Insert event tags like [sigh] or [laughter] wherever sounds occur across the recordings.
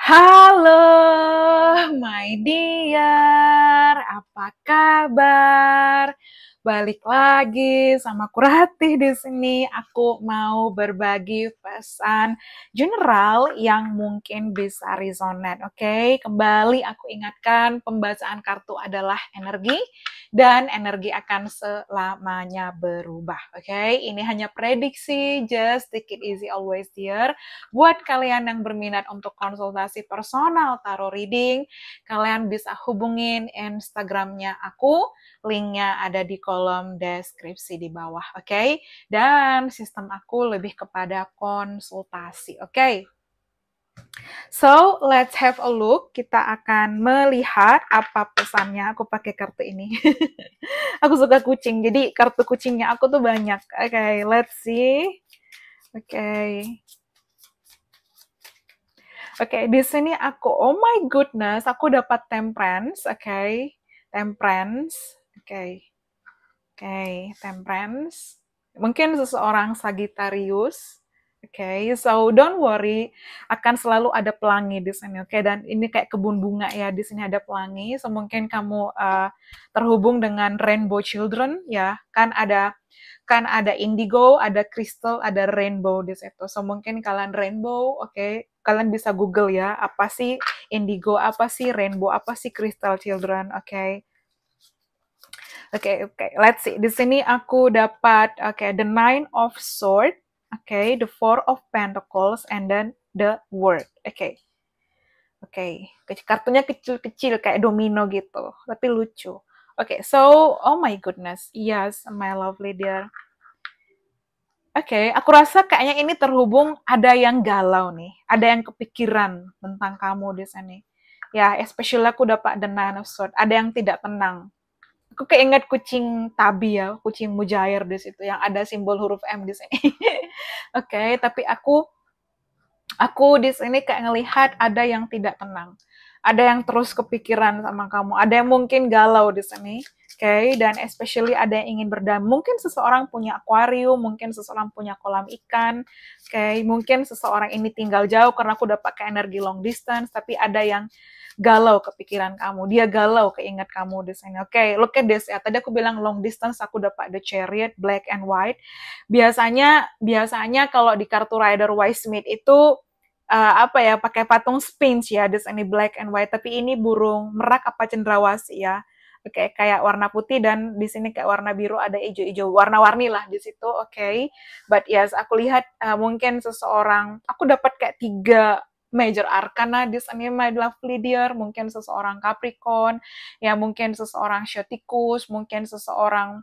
Halo, my dear, apa kabar? balik lagi sama Kurati di sini. Aku mau berbagi pesan general yang mungkin bisa resonate. Oke, okay? kembali aku ingatkan pembacaan kartu adalah energi dan energi akan selamanya berubah. Oke, okay? ini hanya prediksi. Just take it easy always dear. Buat kalian yang berminat untuk konsultasi personal taro reading, kalian bisa hubungin Instagramnya aku. Linknya ada di kolom kolom deskripsi di bawah, oke? Okay? Dan sistem aku lebih kepada konsultasi, oke? Okay? So, let's have a look. Kita akan melihat apa pesannya. Aku pakai kartu ini. [laughs] aku suka kucing, jadi kartu kucingnya aku tuh banyak. Oke, okay, let's see. Oke. Okay. Oke, okay, di sini aku, oh my goodness, aku dapat temperance, oke, okay. temperance, oke. Okay okay, temperance. Mungkin seseorang Sagittarius. Oke, okay, so don't worry, akan selalu ada pelangi di sini, oke? Okay? Dan ini kayak kebun bunga ya, di sini ada pelangi. So mungkin kamu uh, terhubung dengan rainbow children, ya? Kan ada kan ada indigo, ada crystal, ada rainbow di situ. So mungkin kalian rainbow, oke? Okay? Kalian bisa Google ya, apa sih indigo, apa sih rainbow, apa sih crystal children, oke? Okay? okay, okay. Let's see. Di sini aku dapat okay, the nine of sword, okay, the four of pentacles, and then the world. Oke. Okay. Oke. Okay. Kartunya kecil-kecil kayak domino gitu, tapi lucu. Oke, okay, so oh my goodness. Yes, my lovely dear. Oke, okay, aku rasa kayaknya ini terhubung ada yang galau nih, ada yang kepikiran tentang kamu di sini. Ya, especially aku dapat the nine of sword. Ada yang tidak tenang aku keinget kucing tabi ya, kucing mujair di situ yang ada simbol huruf M di sini. [laughs] Oke, okay, tapi aku aku di sini kayak ngelihat ada yang tidak tenang ada yang terus kepikiran sama kamu, ada yang mungkin galau di sini. Oke, okay? dan especially ada yang ingin berdamai. Mungkin seseorang punya akuarium, mungkin seseorang punya kolam ikan. Oke, okay? mungkin seseorang ini tinggal jauh karena aku udah pakai energi long distance, tapi ada yang galau kepikiran kamu. Dia galau keinget kamu di sini. Oke, okay, look at this ya. Tadi aku bilang long distance aku dapat the chariot black and white. Biasanya biasanya kalau di kartu rider wise mate itu uh, apa ya pakai patung sphinx ya this ini black and white tapi ini burung merak apa cendrawasih ya oke okay, kayak warna putih dan di sini kayak warna biru ada hijau-hijau warna-warni lah di situ oke okay. but yes aku lihat uh, mungkin seseorang aku dapat kayak tiga major arcana this ini my lovely dear mungkin seseorang Capricorn ya mungkin seseorang Shotikus, mungkin seseorang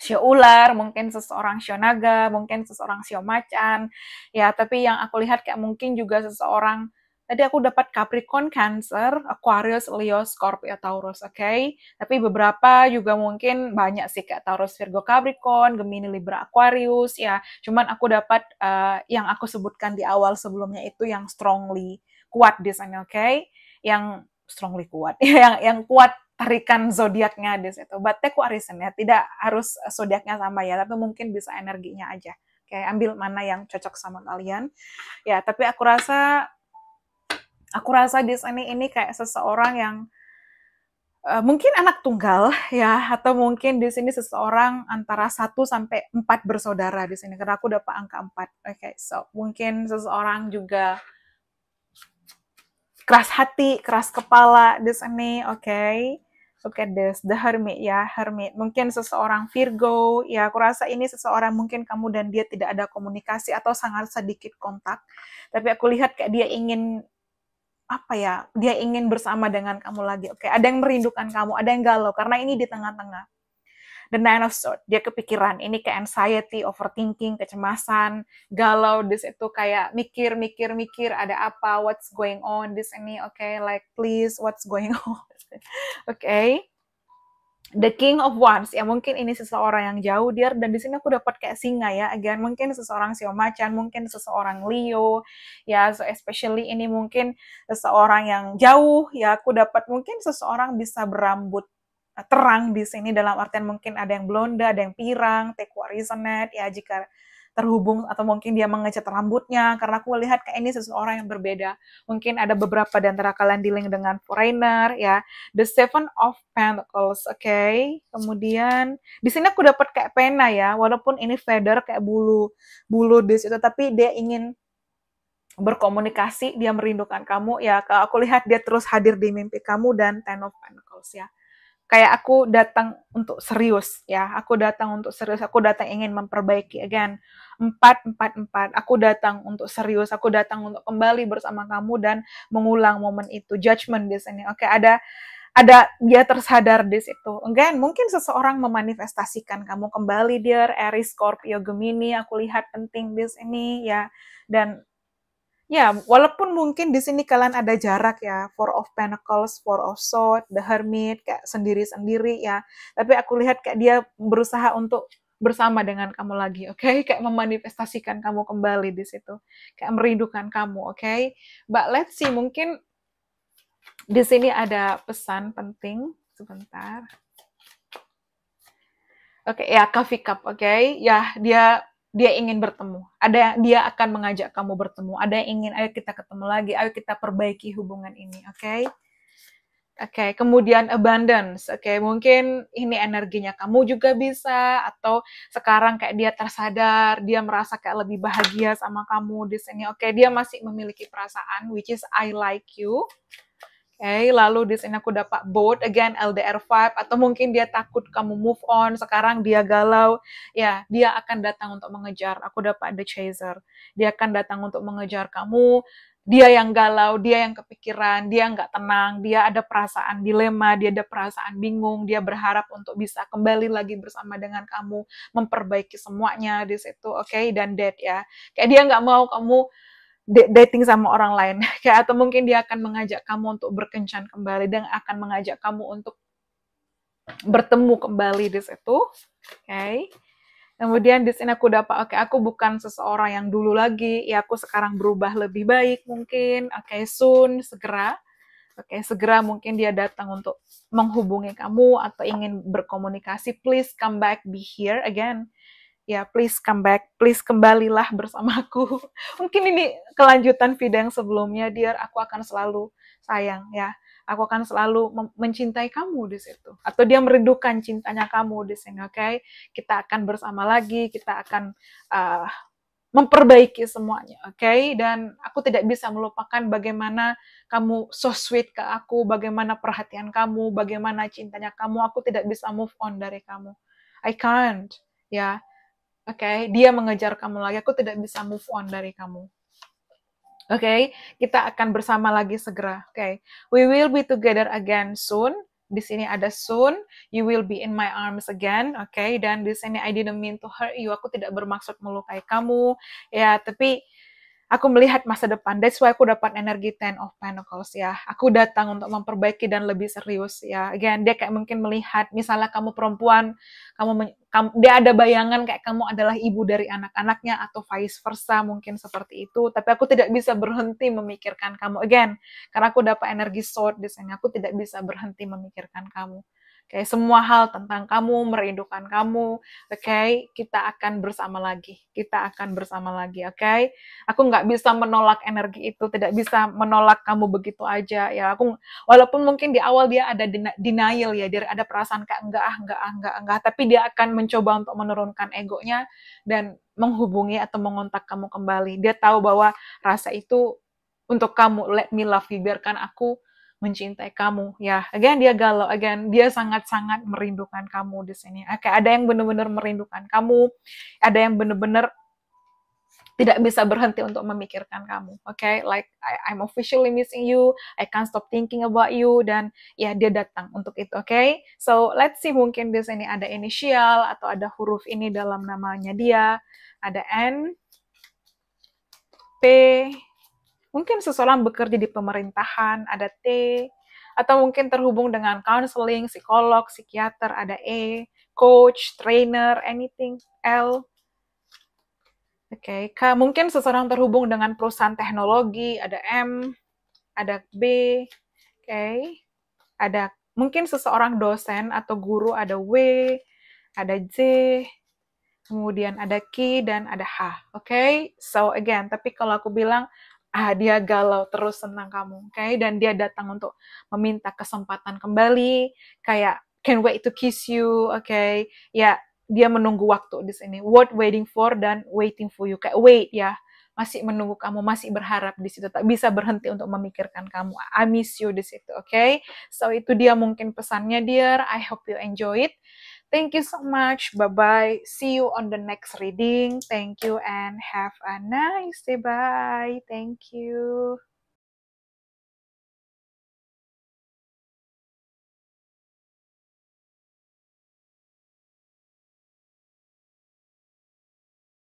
sio ular, mungkin seseorang sio naga, mungkin seseorang sio macan. Ya, tapi yang aku lihat kayak mungkin juga seseorang tadi aku dapat Capricorn, Cancer, Aquarius, Leo, Scorpio, Taurus, oke. Okay? Tapi beberapa juga mungkin banyak sih kayak Taurus, Virgo, Capricorn, Gemini, Libra, Aquarius ya. Cuman aku dapat uh, yang aku sebutkan di awal sebelumnya itu yang strongly kuat di sana, oke. Okay? Yang strongly kuat, [laughs] yang yang kuat tarikan zodiaknya di situ. Batik ku arisan ya, tidak harus zodiaknya sama ya, tapi mungkin bisa energinya aja. Kayak ambil mana yang cocok sama kalian. Ya, tapi aku rasa aku rasa di sini ini kayak seseorang yang uh, mungkin anak tunggal ya atau mungkin di sini seseorang antara satu sampai empat bersaudara di sini karena aku dapat angka empat. Oke, okay, so mungkin seseorang juga keras hati, keras kepala, this and me, oke. Okay? Look at this, the hermit ya, hermit. Mungkin seseorang Virgo, ya aku rasa ini seseorang mungkin kamu dan dia tidak ada komunikasi atau sangat sedikit kontak. Tapi aku lihat kayak dia ingin apa ya, dia ingin bersama dengan kamu lagi. Oke, okay? ada yang merindukan kamu, ada yang galau karena ini di tengah-tengah the nine of swords, dia kepikiran ini ke anxiety overthinking kecemasan galau this itu kayak mikir mikir mikir ada apa what's going on this ini oke okay, like please what's going [laughs] on oke okay. The King of Wands, ya mungkin ini seseorang yang jauh dia dan di sini aku dapat kayak singa ya, again mungkin seseorang sio macan, mungkin seseorang Leo, ya so especially ini mungkin seseorang yang jauh ya aku dapat mungkin seseorang bisa berambut terang di sini dalam artian mungkin ada yang blonda, ada yang pirang, take what resonate, ya jika terhubung atau mungkin dia mengecat rambutnya karena aku lihat kayak ini seseorang yang berbeda. Mungkin ada beberapa di antara kalian dealing dengan foreigner ya. The Seven of Pentacles, oke. Okay? Kemudian di sini aku dapat kayak pena ya, walaupun ini feather kayak bulu bulu di situ tapi dia ingin berkomunikasi, dia merindukan kamu ya. kalau Aku lihat dia terus hadir di mimpi kamu dan Ten of Pentacles ya kayak aku datang untuk serius ya aku datang untuk serius aku datang ingin memperbaiki again empat empat empat aku datang untuk serius aku datang untuk kembali bersama kamu dan mengulang momen itu judgment di sini oke ada ada dia tersadar di situ. Again, mungkin seseorang memanifestasikan kamu kembali dia Aries, Scorpio, Gemini, aku lihat penting di sini ya. Dan ya walaupun mungkin di sini kalian ada jarak ya Four of Pentacles, Four of Swords, The Hermit kayak sendiri-sendiri ya tapi aku lihat kayak dia berusaha untuk bersama dengan kamu lagi oke okay? [laughs] kayak memanifestasikan kamu kembali di situ kayak merindukan kamu oke okay? but let's see mungkin di sini ada pesan penting sebentar Oke, okay, ya coffee cup, oke. Okay? Ya, dia dia ingin bertemu. Ada dia akan mengajak kamu bertemu. Ada yang ingin ayo kita ketemu lagi, ayo kita perbaiki hubungan ini, oke? Okay? Oke, okay, kemudian abundance. Oke, okay, mungkin ini energinya kamu juga bisa atau sekarang kayak dia tersadar, dia merasa kayak lebih bahagia sama kamu di sini. Oke, okay, dia masih memiliki perasaan which is I like you okay, lalu di sini aku dapat boat again LDR vibe atau mungkin dia takut kamu move on sekarang dia galau ya dia akan datang untuk mengejar aku dapat the chaser dia akan datang untuk mengejar kamu dia yang galau, dia yang kepikiran, dia nggak tenang, dia ada perasaan dilema, dia ada perasaan bingung, dia berharap untuk bisa kembali lagi bersama dengan kamu, memperbaiki semuanya di situ, oke, okay? dan dead ya. Kayak dia nggak mau kamu dating sama orang lain [laughs] kayak atau mungkin dia akan mengajak kamu untuk berkencan kembali dan akan mengajak kamu untuk bertemu kembali di situ oke okay. kemudian di sini aku dapat oke okay, aku bukan seseorang yang dulu lagi ya aku sekarang berubah lebih baik mungkin oke okay, soon segera oke okay, segera mungkin dia datang untuk menghubungi kamu atau ingin berkomunikasi please come back be here again ya please come back, please kembalilah bersamaku. [laughs] Mungkin ini kelanjutan video yang sebelumnya, dear, aku akan selalu sayang ya. Aku akan selalu mencintai kamu di situ. Atau dia merindukan cintanya kamu di sini, oke? Okay? Kita akan bersama lagi, kita akan uh, memperbaiki semuanya, oke? Okay? Dan aku tidak bisa melupakan bagaimana kamu so sweet ke aku, bagaimana perhatian kamu, bagaimana cintanya kamu. Aku tidak bisa move on dari kamu. I can't, ya. Yeah Oke, okay? dia mengejar kamu lagi. Aku tidak bisa move on dari kamu. Oke, okay? kita akan bersama lagi segera. Oke, okay? we will be together again soon. Di sini ada soon, you will be in my arms again, oke? Okay? Dan di sini I didn't mean to hurt you. Aku tidak bermaksud melukai kamu, ya. Tapi aku melihat masa depan. That's why aku dapat energi Ten of Pentacles ya. Aku datang untuk memperbaiki dan lebih serius ya. Again, dia kayak mungkin melihat misalnya kamu perempuan, kamu, kamu dia ada bayangan kayak kamu adalah ibu dari anak-anaknya atau vice versa mungkin seperti itu. Tapi aku tidak bisa berhenti memikirkan kamu again karena aku dapat energi sword di sini. Aku tidak bisa berhenti memikirkan kamu. Kayak semua hal tentang kamu, merindukan kamu. Oke, okay? kita akan bersama lagi. Kita akan bersama lagi, oke? Okay? Aku nggak bisa menolak energi itu, tidak bisa menolak kamu begitu aja. Ya, aku walaupun mungkin di awal dia ada denial ya, dia ada perasaan kayak enggak ah, enggak ah, enggak, ah, enggak, ah, tapi dia akan mencoba untuk menurunkan egonya dan menghubungi atau mengontak kamu kembali. Dia tahu bahwa rasa itu untuk kamu, let me love you, biarkan aku mencintai kamu. Ya, again dia galau, again dia sangat-sangat merindukan kamu di sini. Oke, ada yang benar-benar merindukan kamu, ada yang benar-benar tidak bisa berhenti untuk memikirkan kamu. Oke, okay? like I, I'm officially missing you, I can't stop thinking about you dan ya dia datang untuk itu. Oke, okay? so let's see mungkin di sini ada inisial atau ada huruf ini dalam namanya dia, ada N, P, Mungkin seseorang bekerja di pemerintahan, ada T, atau mungkin terhubung dengan counseling, psikolog, psikiater, ada E, coach, trainer, anything, L. Oke, okay. mungkin seseorang terhubung dengan perusahaan teknologi, ada M, ada B, oke, okay. ada mungkin seseorang dosen atau guru, ada W, ada J, kemudian ada Q dan ada H. Oke, okay? so again, tapi kalau aku bilang ah dia galau terus tentang kamu, okay? Dan dia datang untuk meminta kesempatan kembali, kayak can wait to kiss you, oke? Okay? Ya, dia menunggu waktu di sini. What waiting for dan waiting for you, kayak wait ya, masih menunggu kamu, masih berharap di situ, tak bisa berhenti untuk memikirkan kamu. I miss you di situ, oke? Okay? So itu dia mungkin pesannya, dear. I hope you enjoy it. Thank you so much. Bye bye. See you on the next reading. Thank you and have a nice day. Bye. Thank you.